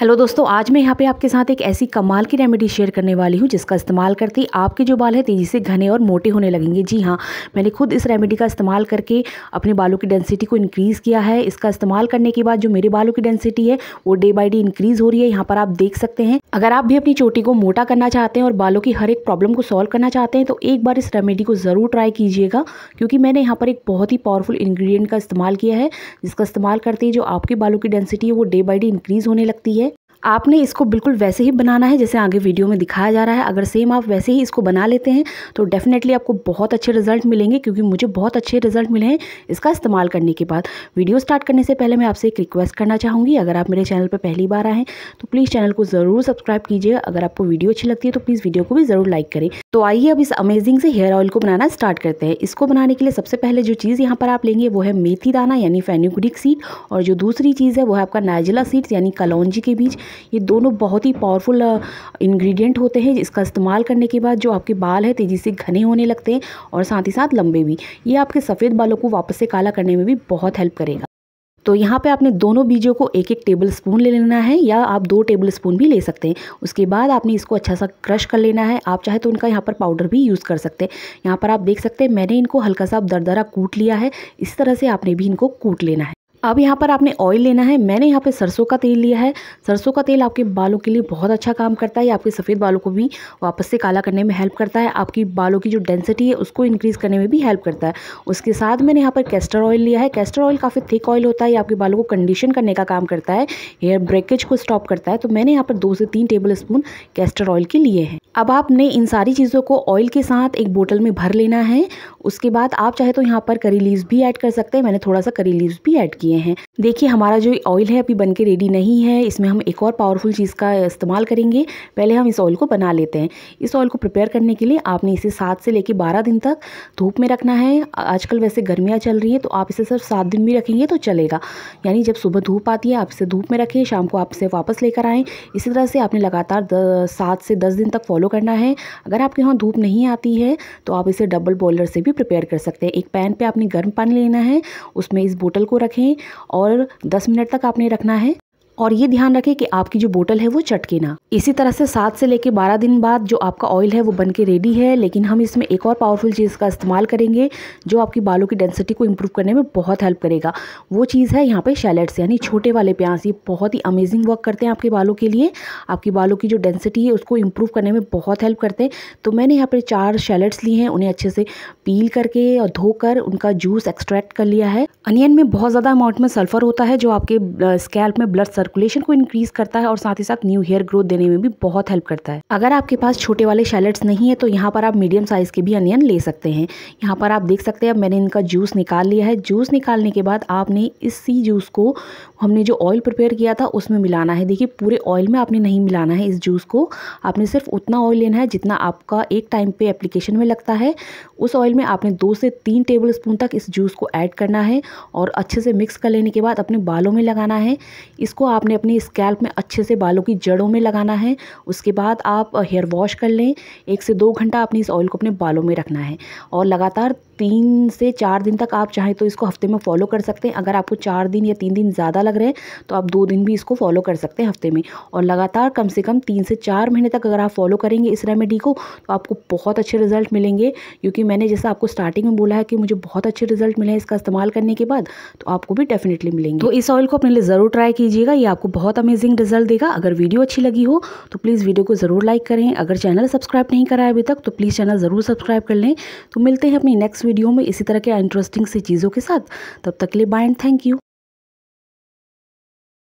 hello दोस्तों आज मैं यहाँ पे आपके साथ एक ऐसी कमाल की रेमेडी शेयर करने वाली हूँ जिसका इस्तेमाल करते ही आपके जो बाल हैं तेज़ी से घने और मोटे होने लगेंगे जी हाँ मैंने खुद इस रेमेडी का इस्तेमाल करके अपने बालों की डेंसिटी को इंक्रीज़ किया है इसका इस्तेमाल करने के बाद जो मेरे बालों की डेंसिटी है वो डे बाई डे इंक्रीज़ हो रही है यहाँ पर आप देख सकते हैं अगर आप भी अपनी चोटी को मोटा करना चाहते हैं और बालों की हर एक प्रॉब्लम को सॉल्व करना चाहते हैं तो एक बार इस रेमेडी को ज़रूर ट्राई कीजिएगा क्योंकि मैंने यहाँ पर एक बहुत ही पावरफुल इन्ग्रीडियंट का इस्तेमाल किया है जिसका इस्तेमाल करते ही जो आपके बालों की डेंसिटी है वो डे बाई डे इंक्रीज़ होने लगती है आपने इसको बिल्कुल वैसे ही बनाना है जैसे आगे वीडियो में दिखाया जा रहा है अगर सेम आप वैसे ही इसको बना लेते हैं तो डेफ़िनेटली आपको बहुत अच्छे रिजल्ट मिलेंगे क्योंकि मुझे बहुत अच्छे रिजल्ट मिले हैं इसका इस्तेमाल करने के बाद वीडियो स्टार्ट करने से पहले मैं आपसे एक रिक्वेस्ट करना चाहूँगी अगर आप मेरे चैनल पर पहली बार आएँ तो प्लीज़ चैनल को ज़रूर सब्सक्राइब कीजिए अगर आपको वीडियो अच्छी लगती है तो प्लीज़ वीडियो को भी ज़रूर लाइक करें तो आइए अब इस अमेजिंग से हेयर ऑयल को बनाना स्टार्ट करते हैं इसको बनाने के लिए सबसे पहले जो चीज़ यहाँ पर आप लेंगे वो है मेथी दाना यानी फेनुग्रिक सीड और जो दूसरी चीज़ है वो है आपका नाइजिला सीड्स यानी कलौजी के बीज ये दोनों बहुत ही पावरफुल इंग्रेडिएंट होते हैं इसका इस्तेमाल करने के बाद जो आपके बाल है तेज़ी से घने होने लगते हैं और साथ ही साथ लंबे भी ये आपके सफ़ेद बालों को वापस से काला करने में भी बहुत हेल्प करेगा तो यहाँ पे आपने दोनों बीजों को एक एक टेबल स्पून ले लेना है या आप दो टेबल स्पून भी ले सकते हैं उसके बाद आपने इसको अच्छा सा क्रश कर लेना है आप चाहे तो उनका यहाँ पर पाउडर भी यूज़ कर सकते हैं यहाँ पर आप देख सकते हैं मैंने इनको हल्का सा दरदरा कूट लिया है इस तरह से आपने भी इनको कूट लेना है अब यहाँ पर आपने ऑयल लेना है मैंने यहाँ पे सरसों का तेल लिया है सरसों का तेल आपके बालों के लिए बहुत अच्छा काम करता है आपके सफ़ेद बालों को भी वापस से काला करने में हेल्प करता है आपकी बालों की जो डेंसिटी है उसको इंक्रीज़ करने में भी हेल्प करता है उसके साथ मैंने यहाँ पर कैस्टर ऑयल लिया है कैस्टर ऑयल काफ़ी थिक ऑयल होता है आपके बालों को कंडीशन करने का काम करता है हेयर ब्रेकेज को स्टॉप करता है तो मैंने यहाँ पर दो से तीन टेबल स्पून कैस्टर ऑयल के लिए हैं अब आपने इन सारी चीज़ों को ऑयल के साथ एक बोतल में भर लेना है उसके बाद आप चाहे तो यहाँ पर करी लीव्स भी ऐड कर सकते हैं मैंने थोड़ा सा करी लीव्स भी ऐड किए लिए हैं देखिए हमारा जो ऑयल है अभी बन के रेडी नहीं है इसमें हम एक और पावरफुल चीज़ का इस्तेमाल करेंगे पहले हम इस ऑयल को बना लेते हैं इस ऑयल को प्रिपेयर करने के लिए आपने इसे सात से लेकर बारह दिन तक धूप में रखना है आजकल वैसे गर्मियाँ चल रही हैं तो आप इसे सिर्फ सात दिन भी रखेंगे तो चलेगा यानी जब सुबह धूप आती है आप इसे धूप में रखें शाम को आप इसे वापस लेकर आएँ इसी तरह से आपने लगातार सात से दस दिन तक फॉलो करना है अगर आपके यहाँ धूप नहीं आती है तो आप इसे डबल बॉयलर से भी प्रिपेयर कर सकते हैं एक पैन पे आपने गर्म पानी लेना है उसमें इस बोतल को रखें और 10 मिनट तक आपने रखना है और ये ध्यान रखें कि आपकी जो बोतल है वो चटके ना इसी तरह से सात से लेके बारह दिन बाद जो आपका ऑयल है वो बन के रेडी है लेकिन हम इसमें एक और पावरफुल चीज़ का इस्तेमाल करेंगे जो आपकी बालों की डेंसिटी को इम्प्रूव करने में बहुत हेल्प करेगा वो चीज़ है यहाँ पे शैलेट्स यानी छोटे वाले प्याज ये बहुत ही अमेजिंग वर्क करते हैं आपके बालों के लिए आपकी बालों की जो डेंसिटी है उसको इम्प्रूव करने में बहुत हेल्प करते हैं तो मैंने यहाँ पर चार शैलेट्स लिए हैं उन्हें अच्छे से पील करके और धोकर उनका जूस एक्सट्रैक्ट कर लिया है अनियन में बहुत ज़्यादा अमाउंट में सल्फर होता है जो आपके स्कैल्प में ब्लड सर्कुलेशन को इंक्रीज करता है और साथ ही साथ न्यू हेयर ग्रोथ देने में भी बहुत हेल्प करता है अगर आपके पास छोटे वाले शैलेट्स नहीं है तो यहाँ पर आप मीडियम साइज़ के भी अनियन ले सकते हैं यहाँ पर आप देख सकते हैं मैंने इनका जूस निकाल लिया है जूस निकालने के बाद आपने इसी जूस को हमने जो ऑयल प्रिपेयर किया था उसमें मिलाना है देखिए पूरे ऑयल में आपने नहीं मिलाना है इस जूस को आपने सिर्फ उतना ऑयल लेना है जितना आपका एक टाइम पे एप्लीकेशन में लगता है उस ऑयल में आपने दो से तीन टेबल स्पून तक इस जूस को ऐड करना है और अच्छे से मिक्स कर लेने के बाद अपने बालों में लगाना है इसको आपने अपने स्कैल्प में अच्छे से बालों की जड़ों में लगाना है उसके बाद आप हेयर वॉश कर लें एक से दो घंटा अपने इस ऑयल को अपने बालों में रखना है और लगातार तीन से चार दिन तक आप चाहें तो इसको हफ्ते में फॉलो कर सकते हैं अगर आपको चार दिन या तीन दिन ज़्यादा लग रहे हैं तो आप दो दिन भी इसको फॉलो कर सकते हैं हफ्ते में और लगातार कम से कम तीन से चार महीने तक अगर आप फॉलो करेंगे इस रेमेडी को तो आपको बहुत अच्छे रिजल्ट मिलेंगे क्योंकि मैंने जैसा आपको स्टार्टिंग में बोला है कि मुझे बहुत अच्छे रिजल्ट मिले हैं इसका इस्तेमाल करने के बाद तो आपको भी डेफिनेटली मिलेंगे तो इस ऑयल को अपने लिए ज़रूर ट्राई कीजिएगा आपको बहुत अमेजिंग रिजल्ट देगा अगर वीडियो अच्छी लगी हो तो प्लीज़ वीडियो को ज़रूर लाइक करें अगर चैनल सब्सक्राइब नहीं करा अभी तक तो प्लीज़ चैनल ज़रूर सब्सक्राइब कर लें तो मिलते हैं अपनी नेक्स्ट वीडियो में इसी तरह के इंटरेस्टिंग सी चीज़ों के साथ तब तक ले लिए बाय थैंक यू